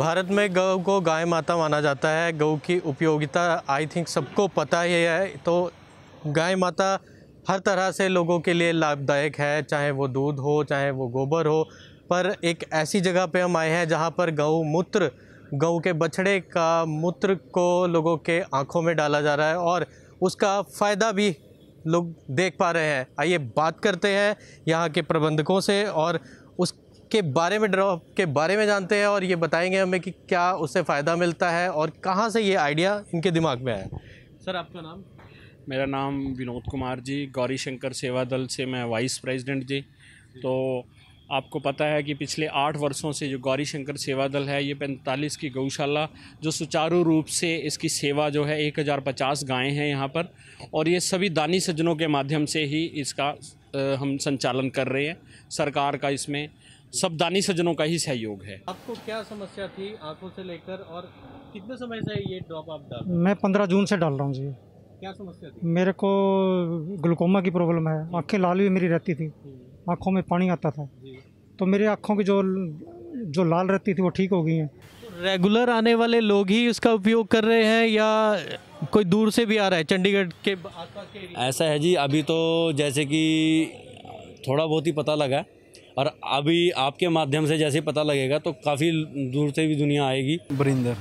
भारत में गौ को गाय माता माना जाता है गौ की उपयोगिता आई थिंक सबको पता ही है तो गाय माता हर तरह से लोगों के लिए लाभदायक है चाहे वो दूध हो चाहे वो गोबर हो पर एक ऐसी जगह पे हम आए हैं जहाँ पर गौ मूत्र गऊ के बछड़े का मूत्र को लोगों के आँखों में डाला जा रहा है और उसका फ़ायदा भी लोग देख पा रहे हैं आइए बात करते हैं यहाँ के प्रबंधकों से और के बारे में ड्रॉप के बारे में जानते हैं और ये बताएंगे हमें कि क्या उससे फ़ायदा मिलता है और कहाँ से ये आइडिया इनके दिमाग में आया सर आपका नाम मेरा नाम विनोद कुमार जी गौरी शंकर सेवा दल से मैं वाइस प्रेसिडेंट जी तो आपको पता है कि पिछले आठ वर्षों से जो गौरी शंकर सेवा दल है ये पैंतालीस की गौशाला जो सुचारू रूप से इसकी सेवा जो है एक हज़ार पचास गायें हैं यहाँ पर और ये सभी दानी सज्जनों के माध्यम से ही इसका हम संचालन कर रहे हैं सरकार का इसमें सब दानी सज्जनों का ही सहयोग है आपको क्या समस्या थी आंखों से लेकर और कितने समय से ये ड्रॉप आप डाल मैं पंद्रह जून से डाल रहा हूँ जी क्या समस्या थी मेरे को ग्लूकोमा की प्रॉब्लम है आंखें लाल भी मेरी रहती थी आंखों में पानी आता था तो मेरी आंखों की जो जो लाल रहती थी वो ठीक हो गई हैं रेगुलर आने वाले लोग ही इसका उपयोग कर रहे हैं या कोई दूर से भी आ रहा है चंडीगढ़ के के ऐसा है जी अभी तो जैसे कि थोड़ा बहुत ही पता लगा और अभी आपके माध्यम से जैसे पता लगेगा तो काफ़ी दूर से भी दुनिया आएगी बरिंदर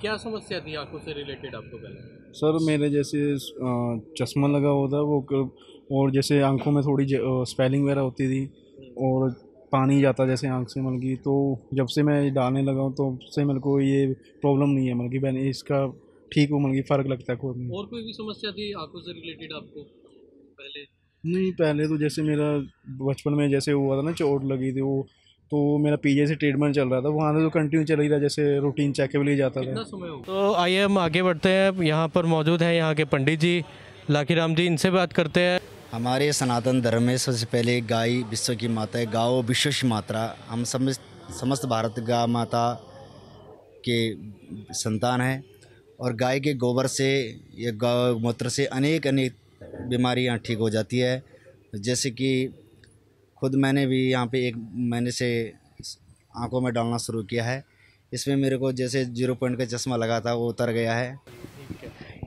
क्या समस्या थी आंखों से रिलेटेड आपको पहले सर मेरे जैसे चश्मा लगा हुआ था वो और जैसे आंखों में थोड़ी स्पेलिंग वगैरह होती थी और पानी जाता जैसे आंख से मतलब की तो जब से मैं डालने लगा हूँ तो से मेरे को ये प्रॉब्लम नहीं है मतलब कि मैंने इसका ठीक हो मतलब फ़र्क लगता है और कोई भी समस्या थी आंखों से रिलेटेड आपको नहीं पहले तो जैसे मेरा बचपन में जैसे हुआ था ना चोट लगी थी वो तो मेरा पीजे से ट्रीटमेंट चल रहा था वहाँ से तो कंटिन्यू चल ही रहा जैसे रूटीन चेकअप लिए जाता था तो आइए हम आगे बढ़ते हैं यहाँ पर मौजूद हैं यहाँ के पंडित जी लाखी राम जी इनसे बात करते हैं हमारे सनातन धर्म में सबसे पहले गाय विश्व की माता है गाओ विश्व की मात्रा हम समस्त समस्त भारत गा माता के संतान है और गाय के गोबर से या गौ मूत्र से अनेक अनेक बीमारियाँ ठीक हो जाती है जैसे कि खुद मैंने भी यहाँ पे एक महीने से आंखों में डालना शुरू किया है इसमें मेरे को जैसे जीरो पॉइंट का चश्मा लगा था वो उतर गया है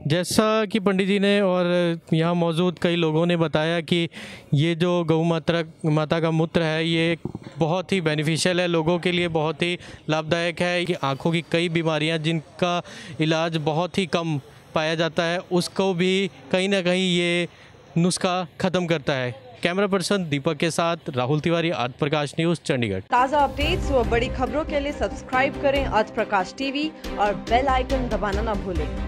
जैसा कि पंडित जी ने और यहाँ मौजूद कई लोगों ने बताया कि ये जो गौ मात्रा माता का मूत्र है ये बहुत ही बेनिफिशियल है लोगों के लिए बहुत ही लाभदायक है कि आँखों की कई बीमारियाँ जिनका इलाज बहुत ही कम पाया जाता है उसको भी कहीं ना कहीं ये नुस्खा ख़त्म करता है कैमरा पर्सन दीपक के साथ राहुल तिवारी आज प्रकाश न्यूज चंडीगढ़ ताज़ा अपडेट्स व बड़ी खबरों के लिए सब्सक्राइब करें आज प्रकाश टीवी और बेल आइकन दबाना ना भूलें